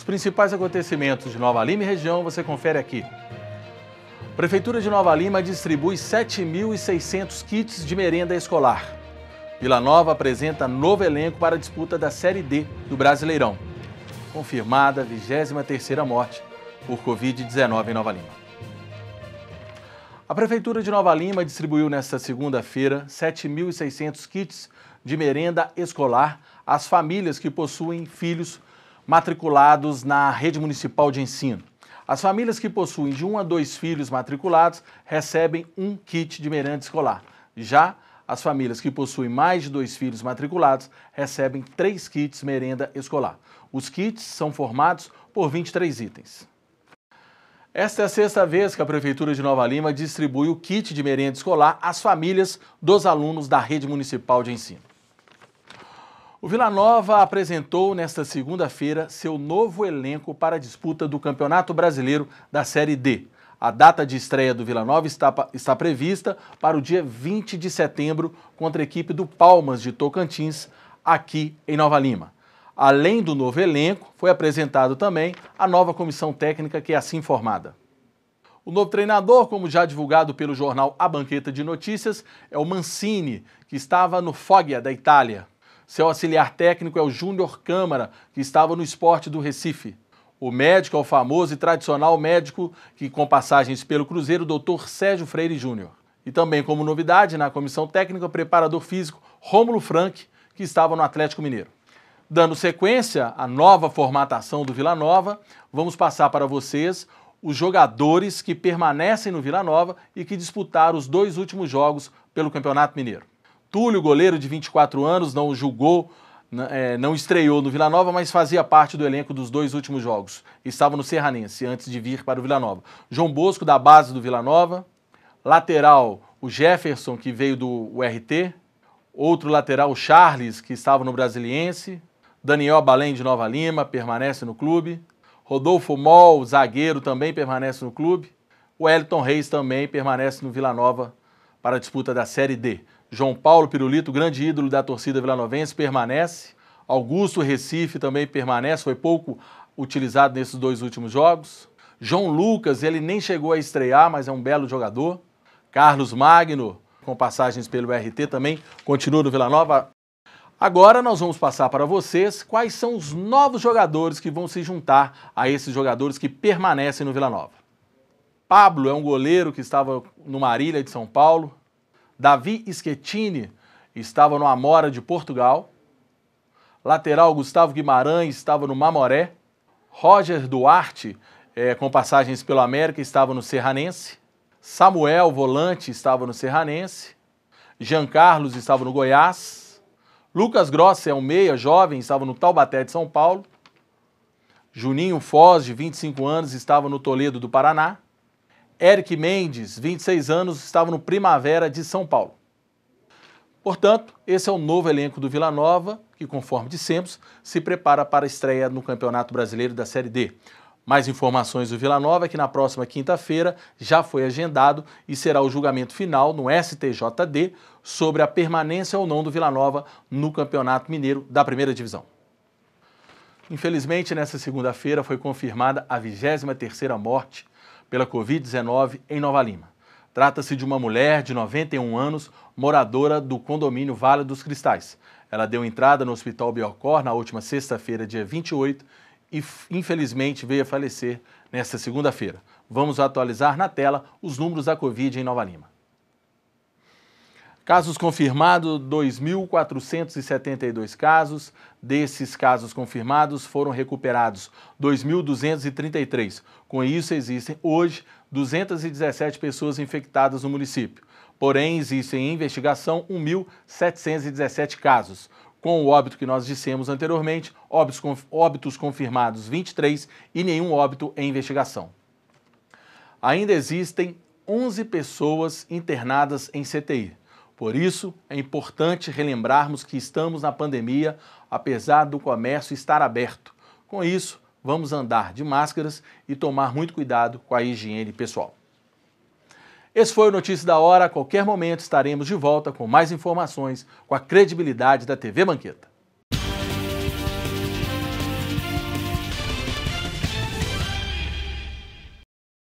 Os principais acontecimentos de Nova Lima e região você confere aqui. Prefeitura de Nova Lima distribui 7.600 kits de merenda escolar. Vila Nova apresenta novo elenco para a disputa da Série D do Brasileirão. Confirmada a 23ª morte por Covid-19 em Nova Lima. A Prefeitura de Nova Lima distribuiu nesta segunda-feira 7.600 kits de merenda escolar às famílias que possuem filhos matriculados na rede municipal de ensino. As famílias que possuem de um a dois filhos matriculados recebem um kit de merenda escolar. Já as famílias que possuem mais de dois filhos matriculados recebem três kits merenda escolar. Os kits são formados por 23 itens. Esta é a sexta vez que a Prefeitura de Nova Lima distribui o kit de merenda escolar às famílias dos alunos da rede municipal de ensino. O Vila Nova apresentou nesta segunda-feira seu novo elenco para a disputa do Campeonato Brasileiro da Série D. A data de estreia do Vila Nova está, está, prevista para o dia 20 de setembro contra a equipe do Palmas de Tocantins, aqui em Nova Lima. Além do novo elenco, foi apresentado também a nova comissão técnica que é assim formada. O novo treinador, como já divulgado pelo jornal A Banqueta de Notícias, é o Mancini, que estava no Foggia da Itália. Seu auxiliar técnico é o Júnior Câmara, que estava no esporte do Recife. O médico é o famoso e tradicional médico que, com passagens pelo Cruzeiro, Dr. Sérgio Freire Júnior. E também, como novidade, na comissão técnica, o preparador físico Rômulo Frank, que estava no Atlético Mineiro. Dando sequência à nova formatação do Vila Nova, vamos passar para vocês os jogadores que permanecem no Vila Nova e que disputaram os dois últimos jogos pelo Campeonato Mineiro. Túlio, goleiro de 24 anos, não julgou, né, é, não estreou no Vila Nova, mas fazia parte do elenco dos dois últimos jogos. Estava no Serranense antes de vir para o Vila Nova. João Bosco, da base do Vila Nova. Lateral, o Jefferson, que veio do URT. Outro lateral, o Charles, que estava no Brasiliense. Daniel Balém, de Nova Lima, permanece no clube. Rodolfo Mol, zagueiro, também permanece no clube. O Elton Reis também permanece no Vila Nova para a disputa da Série D. João Paulo Pirulito, grande ídolo da torcida vilanovense, permanece. Augusto Recife também permanece, foi pouco utilizado nesses dois últimos jogos. João Lucas, ele nem chegou a estrear, mas é um belo jogador. Carlos Magno, com passagens pelo RT também, continua no Vila Nova. Agora nós vamos passar para vocês quais são os novos jogadores que vão se juntar a esses jogadores que permanecem no Vila Nova. Pablo é um goleiro que estava no Marília de São Paulo, Davi Schettini estava no Amora de Portugal. Lateral Gustavo Guimarães estava no Mamoré. Roger Duarte, é, com passagens pelo América, estava no Serranense. Samuel Volante estava no Serranense. Jean Carlos estava no Goiás. Lucas Grossi é um meia jovem, estava no Taubaté de São Paulo. Juninho Foz, de 25 anos, estava no Toledo do Paraná. Eric Mendes, 26 anos, estava no Primavera de São Paulo. Portanto, esse é o novo elenco do Vila Nova, que, conforme dissemos, se prepara para a estreia no Campeonato Brasileiro da Série D. Mais informações do Vila Nova é que na próxima quinta-feira já foi agendado e será o julgamento final no STJD sobre a permanência ou não do Vila Nova no Campeonato Mineiro da Primeira Divisão. Infelizmente, nesta segunda-feira foi confirmada a 23ª morte pela Covid-19 em Nova Lima. Trata-se de uma mulher de 91 anos, moradora do condomínio Vale dos Cristais. Ela deu entrada no Hospital Biocor na última sexta-feira, dia 28, e infelizmente veio a falecer nesta segunda-feira. Vamos atualizar na tela os números da Covid em Nova Lima. Casos confirmados, 2.472 casos. Desses casos confirmados, foram recuperados 2.233. Com isso, existem hoje 217 pessoas infectadas no município. Porém, existem em investigação 1.717 casos. Com o óbito que nós dissemos anteriormente, óbitos, óbitos confirmados 23 e nenhum óbito em investigação. Ainda existem 11 pessoas internadas em CTI. Por isso, é importante relembrarmos que estamos na pandemia, apesar do comércio estar aberto. Com isso, vamos andar de máscaras e tomar muito cuidado com a higiene pessoal. Esse foi o Notícia da Hora. A qualquer momento estaremos de volta com mais informações com a credibilidade da TV Banqueta.